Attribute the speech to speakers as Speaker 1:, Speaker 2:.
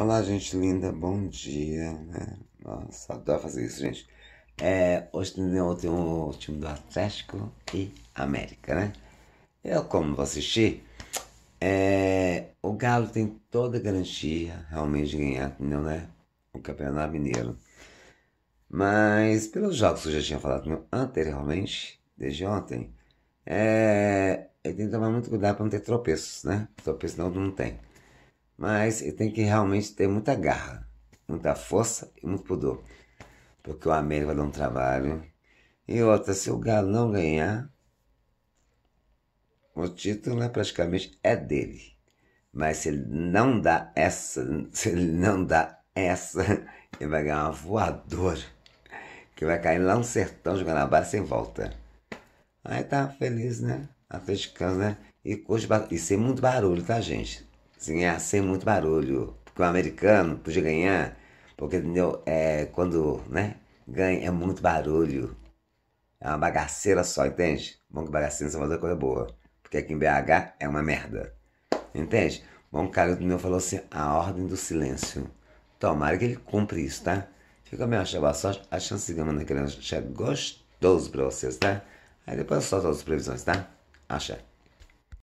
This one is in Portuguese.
Speaker 1: Olá, gente linda, bom dia. Né? Nossa, adoro fazer isso, gente. É, hoje tem o, último time do Atlético e América, né? Eu, como vou assistir, é, o Galo tem toda a garantia realmente de ganhar, entendeu, né? O Campeonato Mineiro. Mas, pelos jogos que eu já tinha falado anteriormente, desde ontem, é, ele tem que tomar muito cuidado para não ter tropeços, né? Tropeços não, não tem. Mas tem que realmente ter muita garra, muita força e muito pudor. Porque o América vai dar um trabalho. E outra, se o Galo não ganhar, o título né, praticamente é dele. Mas se ele não dá essa, se ele não dá essa, ele vai ganhar uma voadora. Que vai cair lá no sertão de Guanabara sem volta. Aí tá
Speaker 2: feliz, né?
Speaker 1: Atleticano, né? E, e sem muito barulho, tá, gente? se ganhar sem muito barulho. Porque o americano podia ganhar, porque entendeu? É, quando né, ganha é muito barulho. É uma bagaceira só, entende? Bom que bagaceira em Salvador coisa é boa. Porque aqui em BH é uma merda. Entende? Bom, o cara do meu falou assim: a ordem do silêncio. Tomara que ele cumpre isso, tá? Fica melhor chamar só a chance de ganhar naquele gostoso pra vocês, tá? Aí depois eu solto as previsões, tá? Acha.